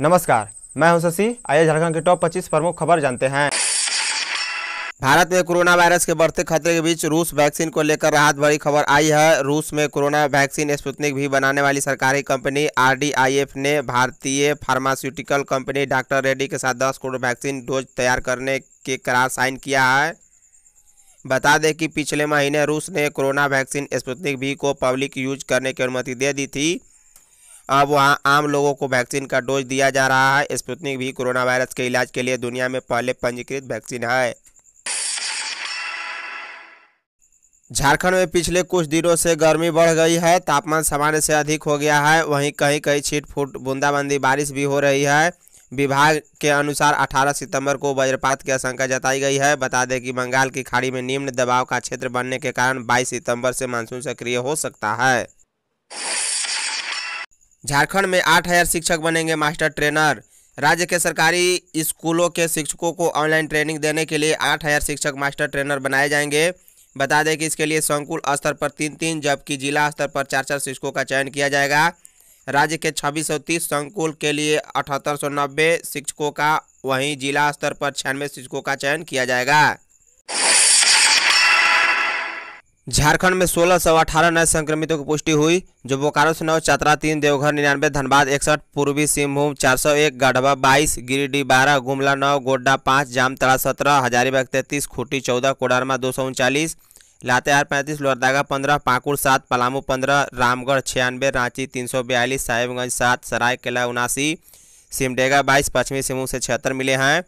नमस्कार मैं हूं शशि आइए झारखंड के टॉप 25 प्रमुख खबर जानते हैं भारत में कोरोना वायरस के बढ़ते खतरे के बीच रूस वैक्सीन को लेकर राहत भरी खबर आई है रूस में कोरोना वैक्सीन स्पुतनिक भी बनाने वाली सरकारी कंपनी आरडीआईएफ ने भारतीय फार्मास्यूटिकल कंपनी डॉक्टर रेड्डी के साथ दस करोड़ वैक्सीन डोज तैयार करने के करार साइन किया है बता दें कि पिछले महीने रूस ने कोरोना वैक्सीन स्पुतनिक भी को पब्लिक यूज करने की अनुमति दे दी थी अब वहाँ आम लोगों को वैक्सीन का डोज दिया जा रहा है स्पुतनिक भी कोरोना वायरस के इलाज के लिए दुनिया में पहले पंजीकृत वैक्सीन है झारखंड में पिछले कुछ दिनों से गर्मी बढ़ गई है तापमान सामान्य से अधिक हो गया है वहीं कहीं कहीं छीट फूट बूंदाबांदी बारिश भी हो रही है विभाग के अनुसार 18 सितंबर को वज्रपात की आशंका जताई गई है बता दें कि बंगाल की खाड़ी में निम्न दबाव का क्षेत्र बनने के कारण 22 सितंबर से मानसून सक्रिय हो सकता है झारखंड में आठ हज़ार शिक्षक बनेंगे मास्टर ट्रेनर राज्य के सरकारी स्कूलों के शिक्षकों को ऑनलाइन ट्रेनिंग देने के लिए आठ हज़ार शिक्षक मास्टर ट्रेनर बनाए जाएंगे बता दें कि इसके लिए संकुल स्तर पर तीन तीन जबकि जिला स्तर पर चार चार शिक्षकों का चयन किया जाएगा राज्य के छब्बीस सौ तीस संकुल के लिए अठहत्तर सौ नब्बे शिक्षकों का वहीं जिला स्तर पर छियानवे शिक्षकों का चयन किया जाएगा झारखंड में सोलह सौ अठारह नए संक्रमितों की पुष्टि हुई जो बोकारो से नौ चतरा तीन देवघर निन्यानवे धनबाद इकसठ पूर्वी सिंहभूम चार सौ एक गढ़वा बाईस गिरिडीह बारह गुमला नौ गोड्डा पाँच जामतला सत्रह हजारीबाग तैंतीस खूटी चौदह कोडरमा दो सौ उनचालीस लातेहार पैंतीस लोहरदागा पंद्रह पाकुड़ सात पलामू पंद्रह रामगढ़ छियानवे रांची तीन सौ बयालीस साहेबगंज सात सरायकेला उनासी सिमडेगा बाईस पश्चिमी सिंहभूम से छिहत्तर मिले हैं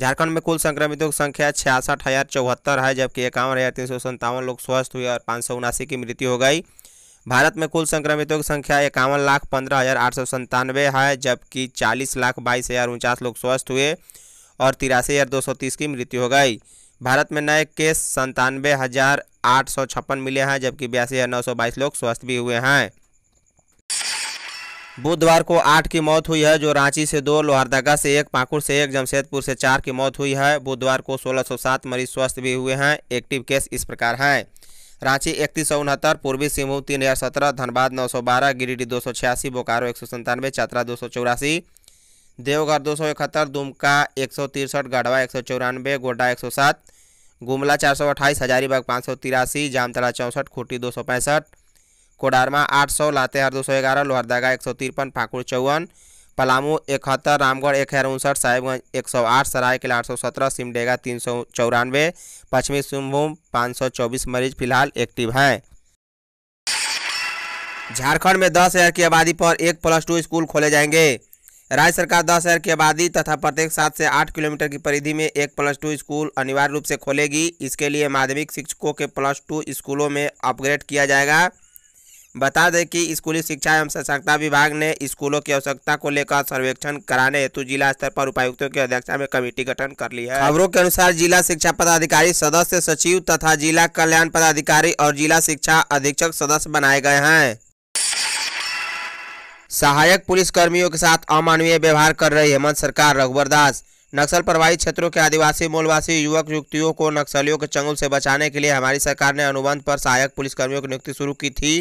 झारखंड में कुल संक्रमितों की संख्या छियासठ हज़ार चौहत्तर है जबकि इक्यावन हज़ार तीन सौ संतावन लोग स्वस्थ हुए और पाँच सौ उनासी की मृत्यु हो गई भारत में कुल संक्रमितों की संख्या इक्यावन लाख पंद्रह हज़ार आठ सौ संतानवे है जबकि चालीस लाख बाईस हज़ार उनचास लोग स्वस्थ हुए और तिरासी हज़ार दो सौ तीस की मृत्यु हो गई भारत में नए केस संतानवे हज़ार आठ सौ छप्पन मिले हैं जबकि बयासी हज़ार नौ सौ बाईस लोग स्वस्थ भी हुए हैं बुधवार को आठ की मौत हुई है जो रांची से दो लोहरदगा से एक पाकुड़ से एक जमशेदपुर से चार की मौत हुई है बुधवार को 1607 मरीज स्वस्थ भी हुए हैं एक्टिव केस इस प्रकार हैं रांची इकतीस सौ उनहत्तर पूर्वी सिंहभूम तीन हज़ार सत्रह धनबाद नौ सौ बारह गिरिडीह दो सौ छियासी बोकारो एक सौ संतानवे चतरा दो सौ चौरासी देवघर दो सौ इकहत्तर दुमका एक सौ तिरसठ गढ़वा एक सौ चौरानवे गोड्डा एक सौ सात गुमला चार सौ अट्ठाईस हजारीबाग पाँच सौ तिरासी जामतला चौंसठ खूटी दो सौ पैंसठ कोडारमा आठ सौ लातेहार दो सौ ग्यारह लोहरदगा एक सौ तिरपन पाकुड़ चौवन पलामू इकहत्तर रामगढ़ एक हज़ार उनसठ साहिबगंज एक सौ आठ सरायकेला आठ सौ सत्रह सिमडेगा तीन सौ चौरानवे पश्चिमी सिंहभूम पाँच सौ चौबीस मरीज फिलहाल एक्टिव हैं झारखंड में दस हज़ार की आबादी पर एक प्लस टू स्कूल खोले जाएंगे राज्य सरकार दस हज़ार की आबादी तथा प्रत्येक सात से आठ किलोमीटर की परिधि में एक प्लस टू स्कूल अनिवार्य रूप से खोलेगी इसके लिए माध्यमिक शिक्षकों के प्लस टू स्कूलों में अपग्रेड किया जाएगा बता दें कि स्कूली शिक्षा एवं सशक्ता विभाग ने स्कूलों की आवश्यकता को लेकर सर्वेक्षण कराने हेतु जिला स्तर पर उपायुक्तों की अध्यक्षता में कमेटी गठन कर ली है खबरों के अनुसार जिला शिक्षा पदाधिकारी सदस्य सचिव तथा जिला कल्याण पदाधिकारी और जिला शिक्षा अधीक्षक सदस्य बनाए गए हैं सहायक पुलिस कर्मियों के साथ अमानवीय व्यवहार कर रही हेमंत सरकार रघुवर दास नक्सल प्रभावित क्षेत्रों के आदिवासी मूलवासी युवक युवतियों को नक्सलियों के चंगुल से बचाने के लिए हमारी सरकार ने अनुबंध पर सहायक पुलिसकर्मियों की नियुक्ति शुरू की थी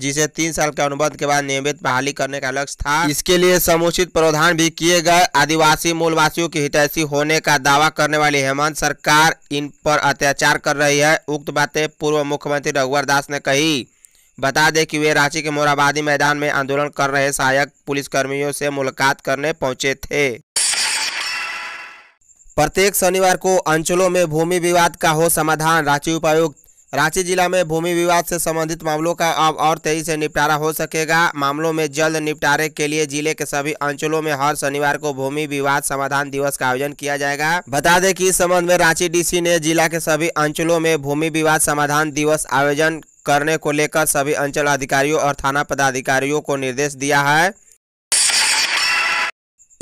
जिसे तीन साल के अनुबंध के बाद नियमित बहाली करने का लक्ष्य था इसके लिए समुचित प्रावधान भी किए गए आदिवासी मूलवासियों की हितैषी होने का दावा करने वाली हेमंत सरकार इन पर अत्याचार कर रही है उक्त बातें पूर्व मुख्यमंत्री रघुवर दास ने कही बता दें कि वे रांची के मोराबादी मैदान में आंदोलन कर रहे सहायक पुलिसकर्मियों से मुलाकात करने पहुंचे थे प्रत्येक शनिवार को अंचलों में भूमि विवाद का हो समाधान रांची उपायुक्त रांची जिला में भूमि विवाद से संबंधित मामलों का अब और तेजी से निपटारा हो सकेगा मामलों में जल्द निपटारे के लिए जिले के सभी अंचलों में हर शनिवार को भूमि विवाद समाधान दिवस का आयोजन किया जाएगा बता दें कि इस संबंध में रांची डीसी ने जिला के सभी अंचलों में भूमि विवाद समाधान दिवस आयोजन करने को लेकर सभी अंचल अधिकारियों और थाना पदाधिकारियों को निर्देश दिया है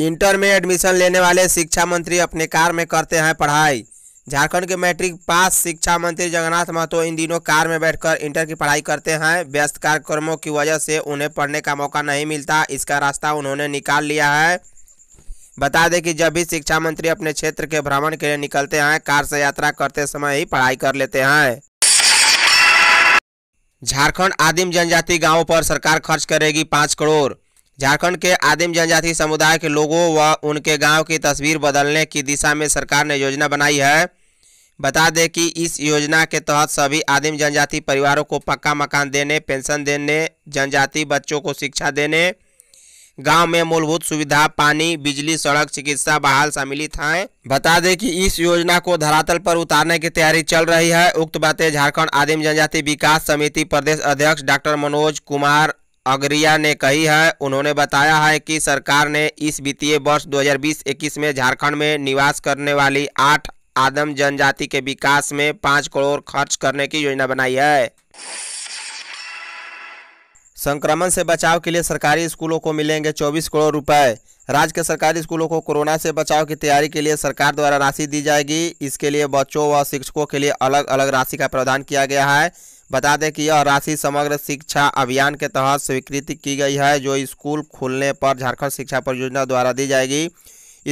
इंटर में एडमिशन लेने वाले शिक्षा मंत्री अपने कार में करते हैं पढ़ाई झारखंड के मैट्रिक पास शिक्षा मंत्री जगन्नाथ महतो इन दिनों कार में बैठकर इंटर की पढ़ाई करते हैं व्यस्त कार्यक्रमों की वजह से उन्हें पढ़ने का मौका नहीं मिलता इसका रास्ता उन्होंने निकाल लिया है बता दें कि जब भी शिक्षा मंत्री अपने क्षेत्र के भ्रमण के लिए निकलते हैं कार से यात्रा करते समय ही पढ़ाई कर लेते हैं झारखंड आदिम जनजाति गांवों पर सरकार खर्च करेगी पाँच करोड़ झारखंड के आदिम जनजाति समुदाय के लोगों व उनके गांव की तस्वीर बदलने की दिशा में सरकार ने योजना बनाई है बता दें कि इस योजना के तहत सभी आदिम जनजाति परिवारों को पक्का मकान देने पेंशन देने जनजाति बच्चों को शिक्षा देने गांव में मूलभूत सुविधा पानी बिजली सड़क चिकित्सा बहाल सम्मिलित हैं बता दें कि इस योजना को धरातल पर उतारने की तैयारी चल रही है उक्त बातें झारखंड आदिम जनजाति विकास समिति प्रदेश अध्यक्ष डॉक्टर मनोज कुमार अगरिया ने कही है उन्होंने बताया है कि सरकार ने इस वित्तीय वर्ष 2020-21 में झारखंड में निवास करने वाली आठ आदम जनजाति के विकास में पाँच करोड़ खर्च करने की योजना बनाई है संक्रमण से बचाव के लिए सरकारी स्कूलों को मिलेंगे 24 करोड़ रुपए राज्य के सरकारी स्कूलों को कोरोना से बचाव की तैयारी के लिए सरकार द्वारा राशि दी जाएगी इसके लिए बच्चों व शिक्षकों के लिए अलग अलग राशि का प्रावधान किया गया है बता दें कि यह राशि समग्र शिक्षा अभियान के तहत स्वीकृति की गई है जो स्कूल खुलने पर झारखंड शिक्षा परियोजना द्वारा दी जाएगी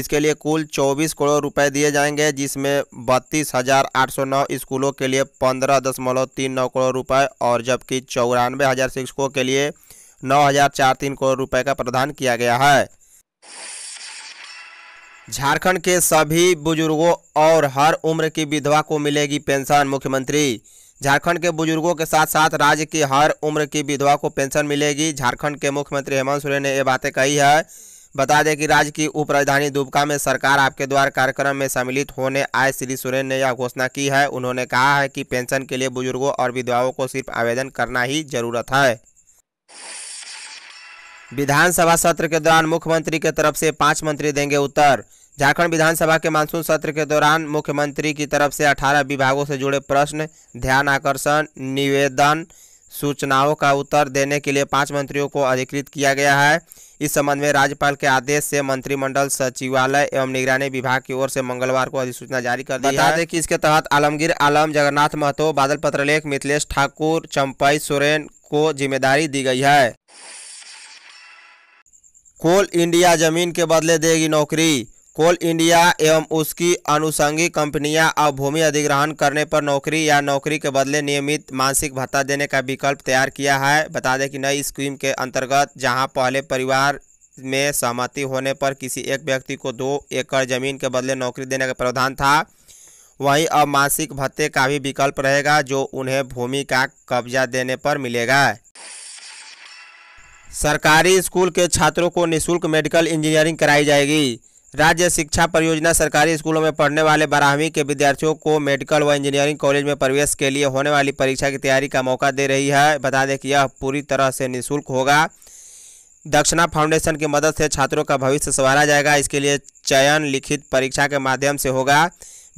इसके लिए कुल 24 करोड़ रुपए दिए जाएंगे जिसमें बत्तीस हज़ार आठ सौ नौ स्कूलों के लिए पंद्रह दशमलव तीन नौ करोड़ रुपए और जबकि चौरानवे हज़ार शिक्षकों के लिए नौ हज़ार चार तीन करोड़ रुपए का प्रदान किया गया है झारखंड के सभी बुजुर्गों और हर उम्र की विधवा को मिलेगी पेंशन मुख्यमंत्री झारखंड के बुजुर्गों के साथ साथ राज्य की हर उम्र की विधवा को पेंशन मिलेगी झारखंड के मुख्यमंत्री हेमंत सोरेन ने ये बातें कही है बता दें कि राज्य की उपराजधानी दुबका में सरकार आपके द्वार कार्यक्रम में सम्मिलित होने आए श्री सोरेन ने यह घोषणा की है उन्होंने कहा है कि पेंशन के लिए बुजुर्गों और विधवाओं को सिर्फ आवेदन करना ही जरूरत है विधानसभा सत्र के दौरान मुख्यमंत्री के तरफ से पांच मंत्री देंगे उत्तर झारखंड विधानसभा के मानसून सत्र के दौरान मुख्यमंत्री की तरफ से 18 विभागों से जुड़े प्रश्न ध्यान आकर्षण निवेदन सूचनाओं का उत्तर देने के लिए पांच मंत्रियों को अधिकृत किया गया है इस संबंध में राज्यपाल के आदेश से मंत्रिमंडल सचिवालय एवं निगरानी विभाग की ओर से मंगलवार को अधिसूचना जारी कर दी बता दें कि इसके तहत आलमगीर आलम जगन्नाथ महतो बादल पत्रलेख मिथिलेश ठाकुर चंपई सोरेन को जिम्मेदारी दी गई है कोल इंडिया जमीन के बदले देगी नौकरी कोल इंडिया एवं उसकी अनुषंगिक कंपनियां अब भूमि अधिग्रहण करने पर नौकरी या नौकरी के बदले नियमित मासिक भत्ता देने का विकल्प तैयार किया है बता दें कि नई स्कीम के अंतर्गत जहां पहले परिवार में सहमति होने पर किसी एक व्यक्ति को दो एकड़ जमीन के बदले नौकरी देने का प्रावधान था वहीं अब मासिक भत्ते का भी विकल्प रहेगा जो उन्हें भूमि का कब्जा देने पर मिलेगा सरकारी स्कूल के छात्रों को निःशुल्क मेडिकल इंजीनियरिंग कराई जाएगी राज्य शिक्षा परियोजना सरकारी स्कूलों में पढ़ने वाले बारहवीं के विद्यार्थियों को मेडिकल व इंजीनियरिंग कॉलेज में प्रवेश के लिए होने वाली परीक्षा की तैयारी का मौका दे रही है बता दें कि यह पूरी तरह से निःशुल्क होगा दक्षिणा फाउंडेशन की मदद से छात्रों का भविष्य संवारा जाएगा इसके लिए चयन लिखित परीक्षा के माध्यम से होगा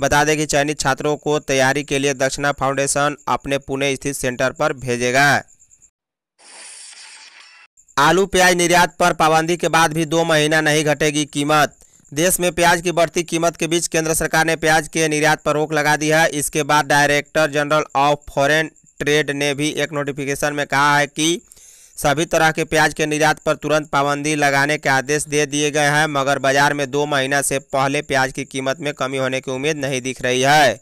बता दें कि चयनित छात्रों को तैयारी के लिए दक्षिणा फाउंडेशन अपने पुणे स्थित सेंटर पर भेजेगा आलू प्याज निर्यात पर पाबंदी के बाद भी दो महीना नहीं घटेगी कीमत देश में प्याज की बढ़ती कीमत के बीच केंद्र सरकार ने प्याज के निर्यात पर रोक लगा दी है इसके बाद director general of foreign trade ने भी एक नोटिफिकेशन में कहा है कि सभी तरह के प्याज के निर्यात पर तुरंत पाबंदी लगाने के आदेश दे दिए गए हैं मगर बाजार में दो महीना से पहले प्याज की कीमत में कमी होने की उम्मीद नहीं दिख रही है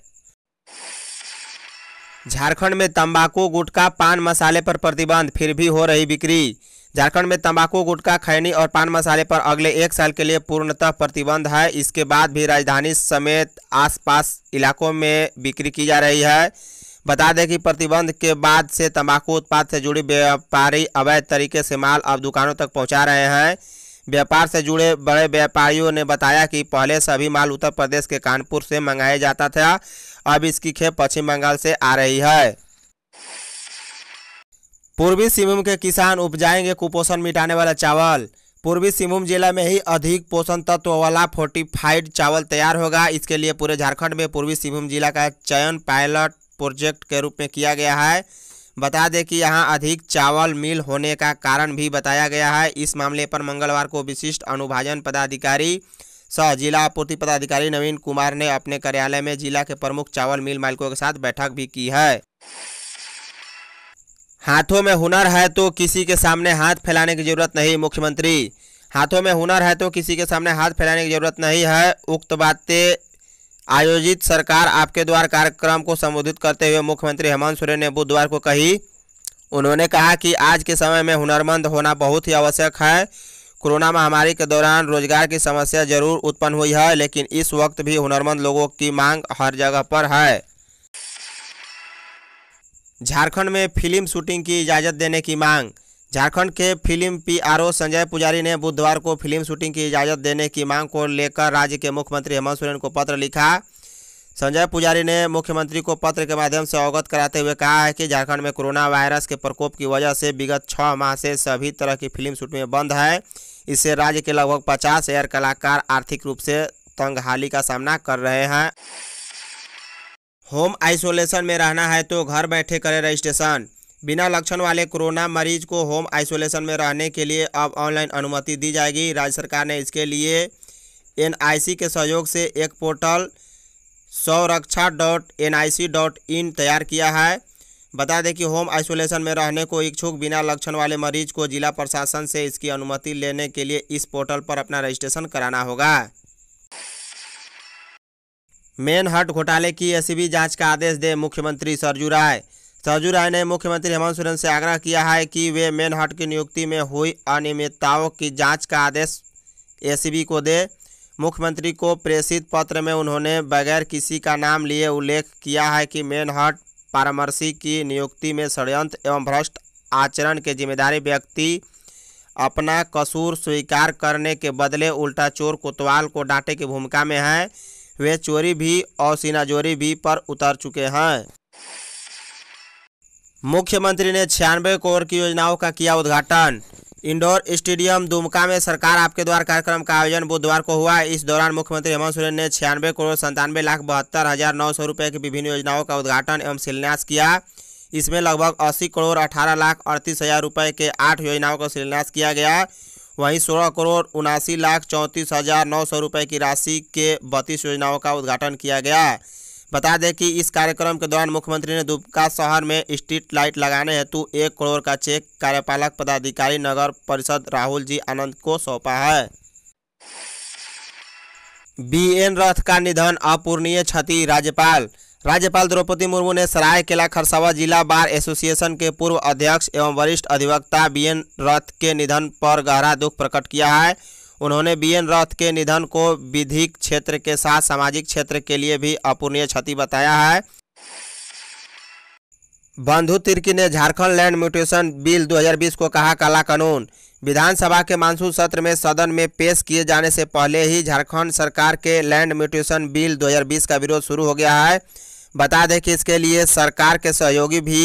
झारखंड में तंबाकू गुटखा पान मसाले पर प्रतिबंध फिर भी हो रही बिक्री झारखंड में तंबाकू गुटखा खैनी और पान मसाले पर अगले एक साल के लिए पूर्णतः प्रतिबंध है इसके बाद भी राजधानी समेत आसपास इलाकों में बिक्री की जा रही है बता दें कि प्रतिबंध के बाद से तंबाकू उत्पाद से जुड़ी व्यापारी अवैध तरीके से माल अब दुकानों तक पहुंचा रहे हैं व्यापार से जुड़े बड़े व्यापारियों ने बताया कि पहले सभी माल उत्तर प्रदेश के कानपुर से मंगाया जाता था अब इसकी खेप पश्चिम बंगाल से आ रही है पूर्वी सिंहभूम के किसान उपजाएंगे कुपोषण मिटाने वाला चावल पूर्वी सिंहभूम जिला में ही अधिक पोषण तत्व वाला फोर्टिफाइड चावल तैयार होगा इसके लिए पूरे झारखंड में पूर्वी सिंहभूम जिला का चयन पायलट प्रोजेक्ट के रूप में किया गया है बता दें कि यहां अधिक चावल मिल होने का कारण भी बताया गया है इस मामले पर मंगलवार को विशिष्ट अनुभाजन पदाधिकारी सह जिला आपूर्ति पदाधिकारी नवीन कुमार ने अपने कार्यालय में जिला के प्रमुख चावल मिल मालिकों के साथ बैठक भी की है हाथों में हुनर है तो किसी के सामने हाथ फैलाने की जरूरत नहीं मुख्यमंत्री हाथों में हुनर है तो किसी के सामने हाथ फैलाने की जरूरत नहीं है उक्त बातें आयोजित सरकार आपके द्वार कार्यक्रम को संबोधित करते हुए मुख्यमंत्री हेमंत सोरेन ने बुधवार को कही उन्होंने कहा कि आज के समय में हुनरमंद होना बहुत ही आवश्यक है कोरोना महामारी के दौरान रोजगार की समस्या जरूर उत्पन्न हुई है लेकिन इस वक्त भी हुनरमंद लोगों की मांग हर जगह पर है झारखंड में फिल्म शूटिंग की इजाज़त देने की मांग झारखंड के फिल्म पीआरओ संजय पुजारी ने बुधवार को फिल्म शूटिंग की इजाज़त देने की मांग को लेकर राज्य के मुख्यमंत्री हेमंत सोरेन को पत्र लिखा संजय पुजारी ने मुख्यमंत्री को पत्र के माध्यम से अवगत कराते हुए कहा है कि झारखंड में कोरोना वायरस के प्रकोप की वजह से विगत छः माह से सभी तरह की फिल्म शूटिंग बंद है इससे राज्य के लगभग पचास एयर कलाकार आर्थिक रूप से तंगहाली का सामना कर रहे हैं होम आइसोलेशन में रहना है तो घर बैठे करें रजिस्ट्रेशन बिना लक्षण वाले कोरोना मरीज को होम आइसोलेशन में रहने के लिए अब ऑनलाइन अनुमति दी जाएगी राज्य सरकार ने इसके लिए एनआईसी के सहयोग से एक portal Sauraksha dot N I C dot in तैयार किया है बता दें कि होम आइसोलेशन में रहने को इच्छुक बिना लक्षण वाले मरीज को जिला प्रशासन से इसकी अनुमति लेने के लिए इस पोर्टल पर अपना रजिस्ट्रेशन कराना होगा मेनहट घोटाले की एसीबी जांच का आदेश दे मुख्यमंत्री सरजू राय सरजू राय ने मुख्यमंत्री हेमंत सोरेन से आग्रह किया है कि वे मेनहट की नियुक्ति में हुई अनियमितताओं की जांच का आदेश एसीबी को दे मुख्यमंत्री को प्रेषित पत्र में उन्होंने बगैर किसी का नाम लिए उल्लेख किया है कि मेनहट पारामर्शी की नियुक्ति में षडयंत्र एवं भ्रष्ट आचरण के जिम्मेदारी व्यक्ति अपना कसूर स्वीकार करने के बदले उल्टा चोर कोतवाल को डांटे की भूमिका में है वे चोरी भी और सीनाजोरी भी पर उतर चुके हैं मुख्यमंत्री ने छियानवे करोड़ की योजनाओं का किया उद्घाटन इंडोर स्टेडियम दुमका में सरकार आपके द्वार कार्यक्रम का आयोजन बुधवार को हुआ इस दौरान मुख्यमंत्री हेमंत सोरेन ने छियानवे करोड़ संतानवे लाख बहत्तर हजार नौ सौ रुपये की विभिन्न योजनाओं का उद्घाटन एवं शिलान्यास किया इसमें लगभग अस्सी करोड़ अठारह लाख अड़तीस हजार रुपये के आठ योजनाओं का शिलान्यास किया गया वहीं सोलह करोड़ उनासी लाख चौंतीस हज़ार नौ सौ रुपये की राशि के बत्तीस योजनाओं का उद्घाटन किया गया बता दें कि इस कार्यक्रम के दौरान मुख्यमंत्री ने दुबका शहर में स्ट्रीट लाइट लगाने हेतु एक करोड़ का चेक कार्यपालक पदाधिकारी नगर परिषद राहुल जी आनंद को सौंपा है बी एन रथ का निधन अपूर्णीय क्षति राज्यपाल राज्यपाल द्रौपदी मुर्मू ने सरायकेला खरसावा जिला बार एसोसिएशन के पूर्व अध्यक्ष एवं वरिष्ठ अधिवक्ता बी एन रथ के निधन पर गहरा दुख प्रकट किया है उन्होंने बी एन रथ के निधन को विधिक क्षेत्र के साथ सामाजिक क्षेत्र के लिए भी अपूर्णीय क्षति बताया है बंधु तिर्की ने झारखंड लैंड म्यूटेशन बिल 2020 को कहा काला कानून विधानसभा के मानसून सत्र में सदन में पेश किए जाने से पहले ही झारखंड सरकार के लैंड म्यूटेशन बिल 2020 का विरोध शुरू हो गया है बता दें कि इसके लिए सरकार के सहयोगी भी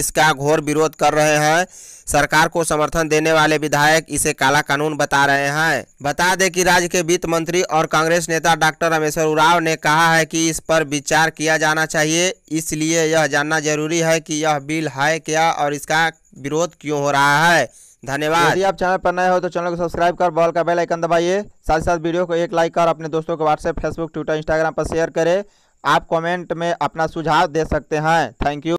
इसका घोर विरोध कर रहे हैं सरकार को समर्थन देने वाले विधायक इसे काला कानून बता रहे हैं बता दें कि राज्य के वित्त मंत्री और कांग्रेस नेता डॉक्टर रामेश्वर उराव ने कहा है कि इस पर विचार किया जाना चाहिए इसलिए यह जानना जरूरी है कि यह बिल है क्या और इसका विरोध क्यों हो रहा है धन्यवाद यदि आप चैनल पर नए हो तो चैनल को सब्सक्राइब कर बॉल का बेल आइकन दबाइए साथ ही साथ वीडियो को एक लाइक कर अपने दोस्तों को व्हाट्सएप फेसबुक ट्विटर इंस्टाग्राम पर शेयर करें आप कमेंट में अपना सुझाव दे सकते हैं थैंक यू